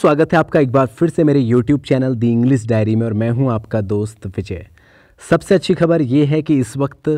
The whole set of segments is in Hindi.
स्वागत है आपका एक बार फिर से मेरे YouTube channel the English diary में और मैं हूं आपका दोस्त विजय सबसे अच्छी खबर ये है कि इस वक्त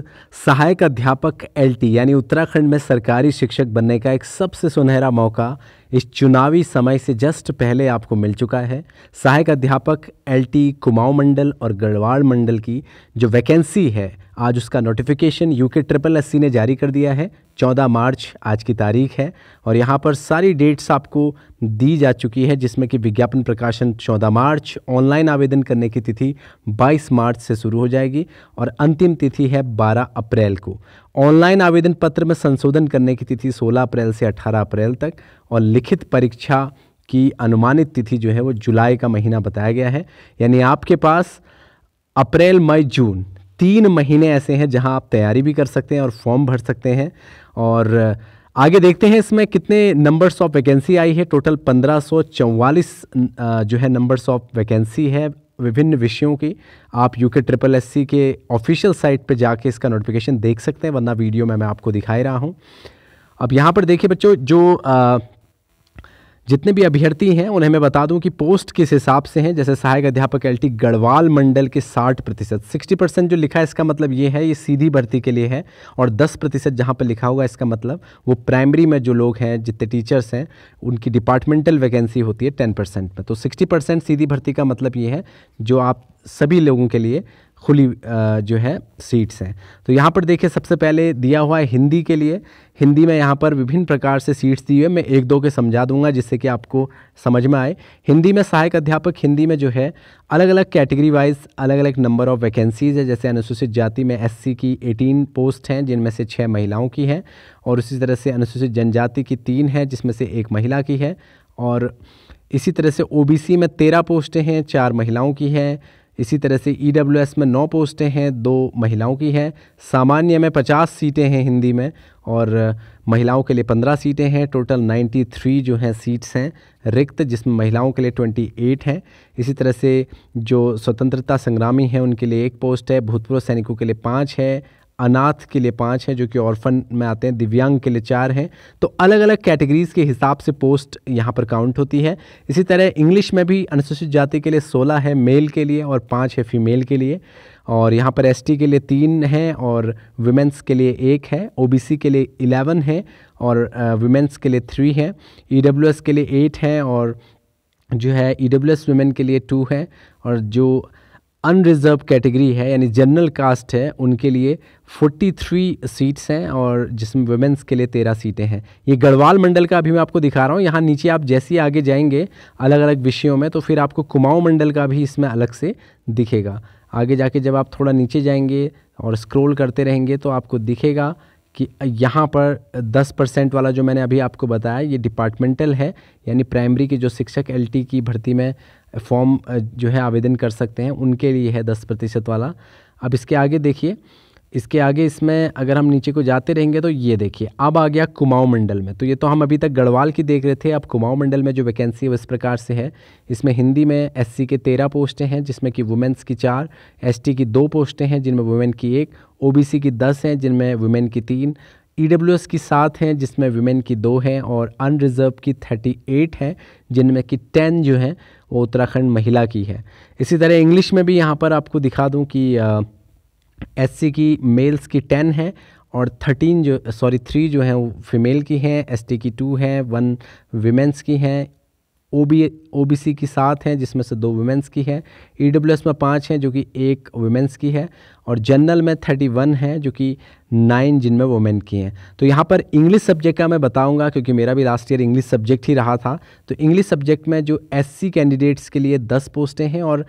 सहायक अध्यापक एल यानी उत्तराखंड में सरकारी शिक्षक बनने का एक सबसे सुनहरा मौका इस चुनावी समय से जस्ट पहले आपको मिल चुका है सहायक अध्यापक एल कुमाऊं मंडल और गढ़वाल मंडल की जो वैकेंसी है आज उसका नोटिफिकेशन यूके ट्रिपल एस ने जारी कर दिया है 14 मार्च आज की तारीख है और यहाँ पर सारी डेट्स आपको दी जा चुकी है जिसमें कि विज्ञापन प्रकाशन 14 मार्च ऑनलाइन आवेदन करने की तिथि 22 मार्च से शुरू हो जाएगी और अंतिम तिथि है 12 अप्रैल को ऑनलाइन आवेदन पत्र में संशोधन करने की तिथि 16 अप्रैल से 18 अप्रैल तक और लिखित परीक्षा की अनुमानित तिथि जो है वो जुलाई का महीना बताया गया है यानी आपके पास अप्रैल मई जून तीन महीने ऐसे हैं जहां आप तैयारी भी कर सकते हैं और फॉर्म भर सकते हैं और आगे देखते हैं इसमें कितने नंबर्स ऑफ वैकेंसी आई है टोटल पंद्रह जो है नंबर्स ऑफ वैकेंसी है विभिन्न विषयों की आप यूके ट्रिपल एस के ऑफिशियल साइट पर जाके इसका नोटिफिकेशन देख सकते हैं वरना वीडियो में मैं आपको दिखाई रहा हूँ अब यहाँ पर देखिए बच्चों जो आ, जितने भी अभ्यर्थी हैं उन्हें मैं बता दूं कि पोस्ट किस हिसाब से हैं जैसे सहायक अध्यापक एल गढ़वाल मंडल के 60 प्रतिशत सिक्सटी परसेंट जो लिखा है इसका मतलब ये है ये सीधी भर्ती के लिए है और 10 प्रतिशत जहाँ पर लिखा होगा इसका मतलब वो प्राइमरी में जो लोग हैं जितने टीचर्स हैं उनकी डिपार्टमेंटल वैकेंसी होती है टेन में तो सिक्सटी सीधी भर्ती का मतलब ये है जो आप सभी लोगों के लिए खुली जो है सीट्स हैं तो यहाँ पर देखिए सबसे पहले दिया हुआ है हिंदी के लिए हिंदी में यहाँ पर विभिन्न प्रकार से सीट्स दी हुई है मैं एक दो के समझा दूंगा जिससे कि आपको समझ में आए हिंदी में सहायक अध्यापक हिंदी में जो है अलग अलग कैटेगरी वाइज अलग अलग नंबर ऑफ वैकेंसीज़ है जैसे अनुसूचित जाति में एस की एटीन पोस्ट हैं जिनमें से छः महिलाओं की हैं और उसी तरह से अनुसूचित जनजाति की तीन है जिसमें से एक महिला की है और इसी तरह से ओ में तेरह पोस्टें हैं चार महिलाओं की हैं इसी तरह से ई e में नौ पोस्टें हैं दो महिलाओं की हैं सामान्य में पचास सीटें हैं हिंदी में और महिलाओं के लिए पंद्रह सीटें हैं टोटल नाइन्टी थ्री जो हैं सीट्स हैं रिक्त जिसमें महिलाओं के लिए ट्वेंटी एट हैं इसी तरह से जो स्वतंत्रता संग्रामी हैं उनके लिए एक पोस्ट है भूतपूर्व सैनिकों के लिए पाँच है अनाथ के लिए पाँच हैं जो कि ऑर्फन में आते हैं दिव्यांग के लिए चार हैं तो अलग अलग कैटेगरीज़ के हिसाब से पोस्ट यहाँ पर काउंट होती है इसी तरह इंग्लिश में भी अनुसूचित जाति के लिए सोलह है मेल के लिए और पाँच है फीमेल के लिए और यहाँ पर एसटी के लिए तीन हैं और वुमेंस के लिए एक है ओबीसी के लिए इलेवन है और वुमेंस के लिए थ्री है ई के लिए एट है और जो है ई डब्ल्यू एस के लिए टू है और जो अनरिजर्व कैटेगरी है यानी जनरल कास्ट है उनके लिए 43 सीट्स हैं और जिसमें वुमेंस के लिए 13 सीटें हैं ये गढ़वाल मंडल का अभी मैं आपको दिखा रहा हूँ यहाँ नीचे आप जैसे आगे जाएंगे अलग अलग विषयों में तो फिर आपको कुमाऊँ मंडल का भी इसमें अलग से दिखेगा आगे जाके जब आप थोड़ा नीचे जाएंगे और स्क्रोल करते रहेंगे तो आपको दिखेगा कि यहाँ पर 10 परसेंट वाला जो मैंने अभी आपको बताया ये डिपार्टमेंटल है यानी प्राइमरी के जो शिक्षक एलटी की भर्ती में फॉर्म जो है आवेदन कर सकते हैं उनके लिए है दस प्रतिशत वाला अब इसके आगे देखिए इसके आगे इसमें अगर हम नीचे को जाते रहेंगे तो ये देखिए अब आ गया कुमाऊं मंडल में तो ये तो हम अभी तक गढ़वाल की देख रहे थे अब कुमाऊं मंडल में जो वैकेंसी है वो इस प्रकार से है इसमें हिंदी में एससी के तेरह पोस्टें हैं जिसमें कि वुमेंस की चार एसटी की दो पोस्टें हैं जिनमें वुमेन की एक ओबीसी की दस हैं जिनमें वुमेन की तीन ई e की सात हैं जिसमें वीमेन की दो हैं और अनरिजर्व की थर्टी एट हैं जिनमें कि टेन जो हैं वो उत्तराखंड महिला की है इसी तरह इंग्लिश में भी यहाँ पर आपको दिखा दूँ कि एस की मेल्स की टेन हैं और थर्टीन जो सॉरी थ्री जो हैं वो फीमेल की हैं एस की टू हैं वन वीमेंस की हैं O B O B C की सात हैं जिसमें से दो वुमेंस की है ई डब्ल्यू एस में पाँच हैं जो कि एक वुमेंस की है और जनरल में थर्टी वन है जो कि नाइन जिनमें वुमेन की हैं तो यहाँ पर इंग्लिश सब्जेक्ट का मैं बताऊँगा क्योंकि मेरा भी लास्ट ईयर इंग्लिश सब्जेक्ट ही रहा था तो इंग्लिश सब्जेक्ट में जो सी कैंडिडेट्स के लिए दस पोस्टें हैं और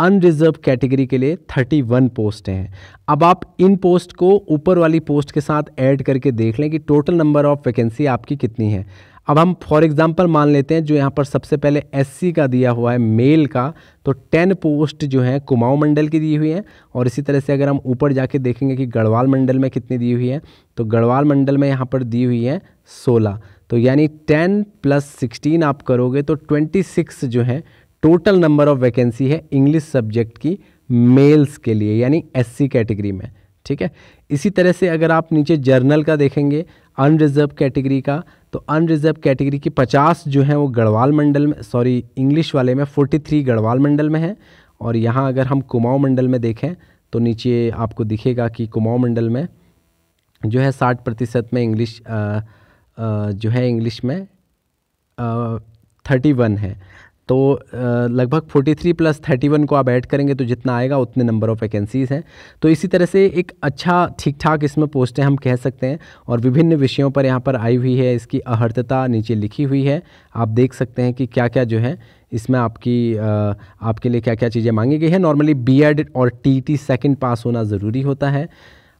अनरिजर्व कैटेगरी के लिए 31 पोस्ट हैं अब आप इन पोस्ट को ऊपर वाली पोस्ट के साथ ऐड करके देख लें कि टोटल नंबर ऑफ़ वैकेंसी आपकी कितनी है अब हम फॉर एग्ज़ाम्पल मान लेते हैं जो यहाँ पर सबसे पहले एससी का दिया हुआ है मेल का तो टेन पोस्ट जो है कुमाऊँ मंडल की दी हुई है और इसी तरह से अगर हम ऊपर जाके देखेंगे कि गढ़वाल मंडल में कितनी दी हुई है तो गढ़वाल मंडल में यहाँ पर दी हुई है सोलह तो यानी टेन प्लस सिक्सटीन आप करोगे तो ट्वेंटी सिक्स जो है टोटल नंबर ऑफ वैकेंसी है इंग्लिश सब्जेक्ट की मेल्स के लिए यानी एस कैटेगरी में ठीक है इसी तरह से अगर आप नीचे जर्नल का देखेंगे अनरिजर्व कैटेगरी का तो अनरिजर्व कैटेगरी की 50 जो है वो गढ़वाल मंडल में सॉरी इंग्लिश वाले में 43 गढ़वाल मंडल में है और यहाँ अगर हम कुमाऊँ मंडल में देखें तो नीचे आपको दिखेगा कि कुमाऊँ मंडल में जो है साठ प्रतिशत में इंग्लिश जो है इंग्लिश में थर्टी वन है तो लगभग 43 प्लस 31 को आप ऐड करेंगे तो जितना आएगा उतने नंबर ऑफ़ वैकेंसीज़ हैं तो इसी तरह से एक अच्छा ठीक ठाक इसमें पोस्टें हम कह सकते हैं और विभिन्न विषयों पर यहाँ पर आई हुई है इसकी अहर्तता नीचे लिखी हुई है आप देख सकते हैं कि क्या क्या जो है इसमें आपकी आपके लिए क्या क्या चीज़ें मांगी गई है नॉर्मली बी और टी टी सेकेंड पास होना ज़रूरी होता है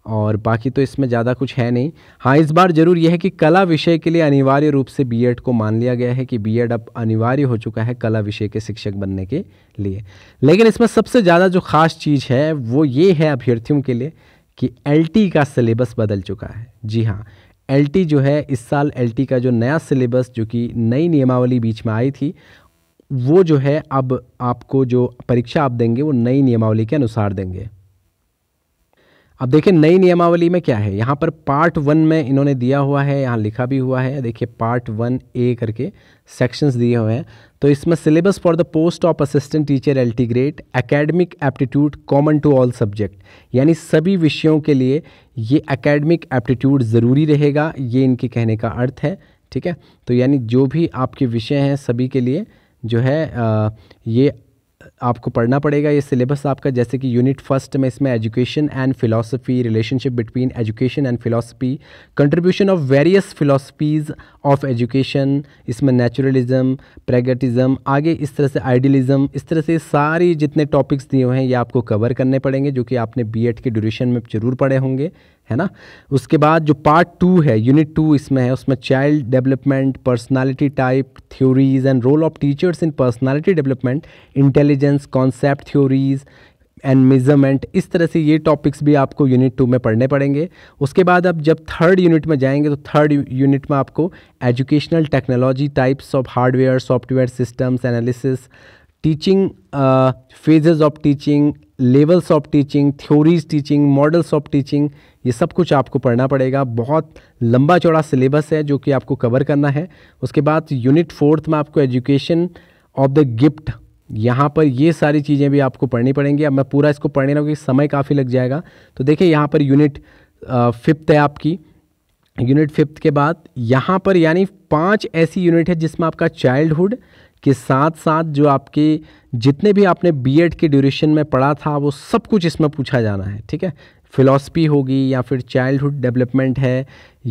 और बाकी तो इसमें ज़्यादा कुछ है नहीं हाँ इस बार ज़रूर यह है कि कला विषय के लिए अनिवार्य रूप से बीएड को मान लिया गया है कि बीएड अब अनिवार्य हो चुका है कला विषय के शिक्षक बनने के लिए लेकिन इसमें सबसे ज़्यादा जो ख़ास चीज़ है वो ये है अभ्यर्थियों के लिए कि एल का सिलेबस बदल चुका है जी हाँ एल जो है इस साल एल का जो नया सिलेबस जो कि नई नियमावली बीच में आई थी वो जो है अब आपको जो परीक्षा आप देंगे वो नई नियमावली के अनुसार देंगे अब देखिए नई नियमावली में क्या है यहाँ पर पार्ट वन में इन्होंने दिया हुआ है यहाँ लिखा भी हुआ है देखिए पार्ट वन ए करके सेक्शंस दिए हुए हैं तो इसमें syllabus for the post of assistant teacher L T grade academic aptitude common to all subject यानी सभी विषयों के लिए ये एकेडमिक एप्टीट्यूड ज़रूरी रहेगा ये इनके कहने का अर्थ है ठीक है तो यानी जो भी आपके विषय हैं सभी के लिए जो है आ, ये आपको पढ़ना पड़ेगा ये सिलेबस आपका जैसे कि यूनिट फर्स्ट में इसमें education and philosophy relationship between education and philosophy contribution of various philosophies of education इसमें नेचुरलिज्म प्रेगटिज़म आगे इस तरह से आइडियलिज्म इस तरह से सारी जितने टॉपिक्स दिए हुए हैं ये आपको कवर करने पड़ेंगे जो कि आपने बी के ड्यूरेशन में ज़रूर पढ़े होंगे है ना उसके बाद जो पार्ट टू है यूनिट टू इसमें है उसमें child development personality type theories and role of teachers in personality development intelligence concept theories and measurement इस तरह से ये टॉपिक्स भी आपको यूनिट टू में पढ़ने पड़ेंगे उसके बाद अब जब थर्ड यूनिट में जाएंगे तो थर्ड यूनिट में आपको educational technology types of hardware software systems analysis teaching phases of teaching levels of teaching theories teaching models of teaching ये सब कुछ आपको पढ़ना पड़ेगा बहुत लंबा चौड़ा सिलेबस है जो कि आपको कवर करना है उसके बाद यूनिट फोर्थ में आपको एजुकेशन ऑफ द गिफ्ट यहाँ पर ये सारी चीज़ें भी आपको पढ़नी पड़ेंगी अब मैं पूरा इसको पढ़ने लगा क्योंकि समय काफ़ी लग जाएगा तो देखिए यहाँ पर यूनिट फिफ्थ uh, है आपकी यूनिट फिफ्थ के बाद यहाँ पर यानी पांच ऐसी यूनिट है जिसमें आपका चाइल्डहुड के साथ साथ जो आपके जितने भी आपने बीएड के ड्यूरेशन में पढ़ा था वो सब कुछ इसमें पूछा जाना है ठीक है फ़िलासफ़ी होगी या फिर चाइल्डहुड डेवलपमेंट है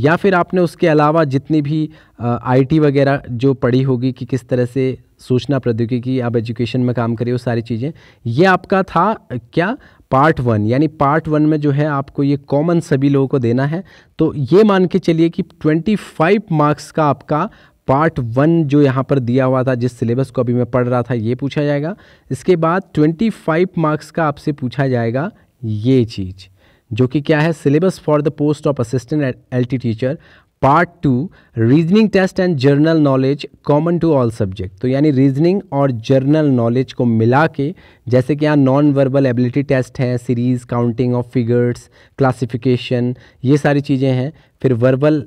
या फिर आपने उसके अलावा जितनी भी आईटी वगैरह जो पढ़ी होगी कि किस तरह से सूचना प्रौद्योगिकी आप एजुकेशन में काम करिए वो सारी चीज़ें ये आपका था क्या पार्ट वन यानी पार्ट वन में जो है आपको ये कॉमन सभी लोगों को देना है तो ये मान के चलिए कि 25 मार्क्स का आपका पार्ट वन जो यहाँ पर दिया हुआ था जिस सिलेबस को अभी मैं पढ़ रहा था ये पूछा जाएगा इसके बाद 25 मार्क्स का आपसे पूछा जाएगा ये चीज़ जो कि क्या है syllabus for the post of assistant L T teacher part two reasoning test and general knowledge common to all subject तो यानी रीजनिंग और जर्नल नॉलेज को मिला के जैसे कि यहाँ नॉन वर्बल एबिलिटी टेस्ट है series counting of figures classification ये सारी चीज़ें हैं फिर वर्बल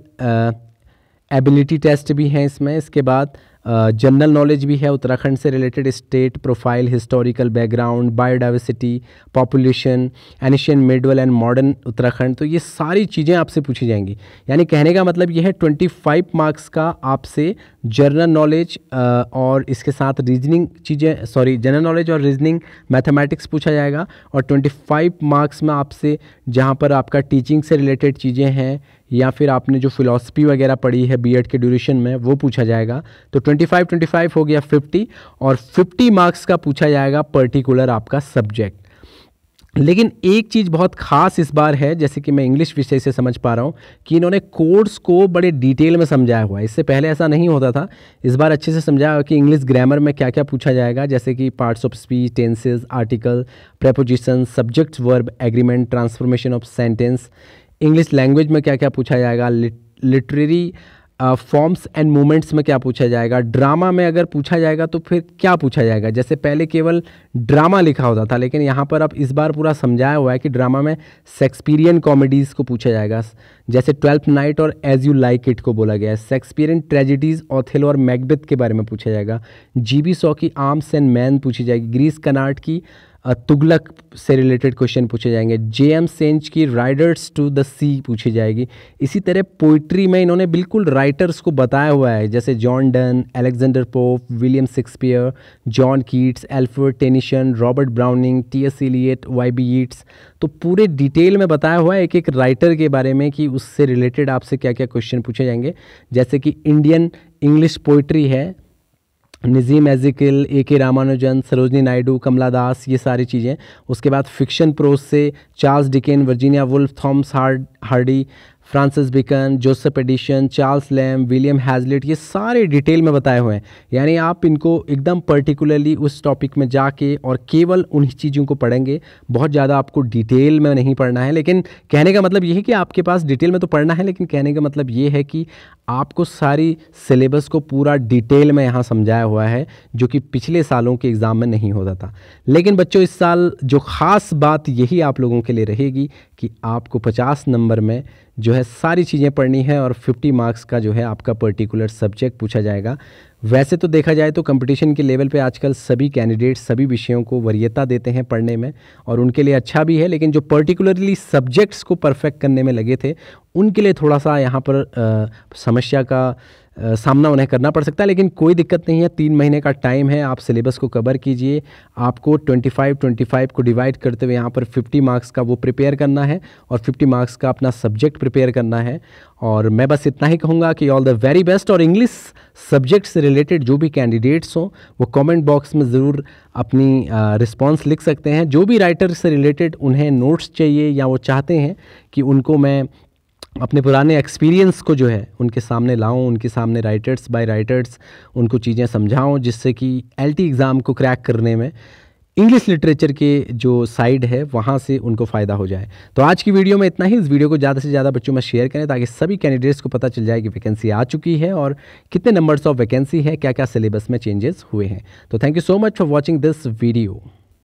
एबिलिटी टेस्ट भी हैं इसमें इसके बाद जनरल नॉलेज भी है उत्तराखंड से related state profile historical background biodiversity population ancient medieval and modern Uttarakhand तो ये सारी चीज़ें आपसे पूछी जाएंगी यानी कहने का मतलब ये है ट्वेंटी फाइव मार्क्स का आपसे जनरल नॉलेज और इसके साथ रीजनिंग चीज़ें सॉरी जनरल नॉलेज और रीजनिंग मैथमेटिक्स पूछा जाएगा और ट्वेंटी फाइव मार्क्स में आपसे जहाँ पर आपका टीचिंग से रिलेटेड चीज़ें हैं या फिर आपने जो फिलॉसफी वगैरह पढ़ी है बीएड के ड्यूरेशन में वो पूछा जाएगा तो 25 25 हो गया 50 और 50 मार्क्स का पूछा जाएगा पर्टिकुलर आपका सब्जेक्ट लेकिन एक चीज़ बहुत खास इस बार है जैसे कि मैं इंग्लिश विषय से समझ पा रहा हूँ कि इन्होंने कोर्स को बड़े डिटेल में समझाया हुआ है इससे पहले ऐसा नहीं होता था इस बार अच्छे से समझाया हुआ कि इंग्लिश ग्रामर में क्या क्या पूछा जाएगा जैसे कि parts of speech tenses article preposition subject verb agreement transformation of sentence English language में क्या क्या पूछा जाएगा लिटरेरी फॉर्म्स एंड मूवमेंट्स में क्या पूछा जाएगा ड्रामा में अगर पूछा जाएगा तो फिर क्या पूछा जाएगा जैसे पहले केवल ड्रामा लिखा होता था लेकिन यहाँ पर अब इस बार पूरा समझाया हुआ है कि ड्रामा में शेक्सपीरियन कॉमेडीज़ को पूछा जाएगा जैसे ट्वेल्थ नाइट और एज यू लाइक इट को बोला गया है शेक्सपीरियन ट्रेजिडीज़ ऑथेलो और मैकबेथ के बारे में पूछा जाएगा जी बी सॉ की आर्म्स एंड मैन पूछी जाएगी ग्रीस कनाट की तुगलक से रिलेटेड क्वेश्चन पूछे जाएंगे जे एम सेंच की राइडर्स टू द सी पूछी जाएगी इसी तरह पोइट्री में इन्होंने बिल्कुल राइटर्स को बताया हुआ है जैसे John Donne Alexander Pope William Shakespeare John Keats Alfred Tennyson Robert Browning T S Eliot Y B Yeats तो पूरे डिटेल में बताया हुआ है एक एक राइटर के बारे में कि उससे रिलेटेड आपसे क्या क्या क्वेश्चन पूछे जाएंगे जैसे कि इंडियन इंग्लिश पोइट्री है नज़ीम एजिकल ए के रामानुजन सरोजनी नायडू कमला दास ये सारी चीज़ें उसके बाद फिक्शन प्रोज से Charles Dickens Virginia Woolf Thomas Hard Hardy Francis Bacon Joseph Addison Charles Lamb William Hazlitt ये सारे डिटेल में बताए हुए हैं यानी आप इनको एकदम पर्टिकुलरली उस टॉपिक में जाके और केवल उन्हीं चीज़ों को पढ़ेंगे बहुत ज़्यादा आपको डिटेल में नहीं पढ़ना है लेकिन कहने का मतलब ये है कि आपके पास डिटेल में तो पढ़ना है लेकिन कहने का मतलब ये है कि आपको सारी सिलेबस को पूरा डिटेल में यहाँ समझाया हुआ है जो कि पिछले सालों के एग्ज़ाम में नहीं होता था लेकिन बच्चों इस साल जो ख़ास बात यही आप लोगों के लिए रहेगी कि आपको 50 नंबर में जो है सारी चीज़ें पढ़नी है और 50 मार्क्स का जो है आपका पर्टिकुलर सब्जेक्ट पूछा जाएगा वैसे तो देखा जाए तो कंपटीशन के लेवल पे आजकल सभी कैंडिडेट सभी विषयों को वरीयता देते हैं पढ़ने में और उनके लिए अच्छा भी है लेकिन जो पर्टिकुलरली सब्जेक्ट्स को परफेक्ट करने में लगे थे उनके लिए थोड़ा सा यहाँ पर आ, समस्या का आ, सामना उन्हें करना पड़ सकता है लेकिन कोई दिक्कत नहीं है तीन महीने का टाइम है आप सिलेबस को कवर कीजिए आपको 25 25 को डिवाइड करते हुए यहाँ पर 50 मार्क्स का वो प्रिपेयर करना है और 50 मार्क्स का अपना सब्जेक्ट प्रिपेयर करना है और मैं बस इतना ही कहूँगा कि ऑल द वेरी बेस्ट और इंग्लिश सब्जेक्ट से रिलेटेड जो भी कैंडिडेट्स हों वो कमेंट बॉक्स में ज़रूर अपनी रिस्पांस लिख सकते हैं जो भी राइटर से रिलेटेड उन्हें नोट्स चाहिए या वो चाहते हैं कि उनको मैं अपने पुराने एक्सपीरियंस को जो है उनके सामने लाऊं उनके सामने राइटर्स बाय राइटर्स उनको चीज़ें समझाऊं जिससे कि एलटी एग्ज़ाम को क्रैक करने में इंग्लिश लिटरेचर के जो साइड है वहाँ से उनको फ़ायदा हो जाए तो आज की वीडियो में इतना ही इस वीडियो को ज़्यादा से ज़्यादा बच्चों में शेयर करें ताकि सभी कैंडिडेट्स को पता चल जाए कि वैकेंसी आ चुकी है और कितने नंबर्स ऑफ वैकेंसी है क्या क्या सिलेबस में चेंजेस हुए हैं तो thank you so much for watching this video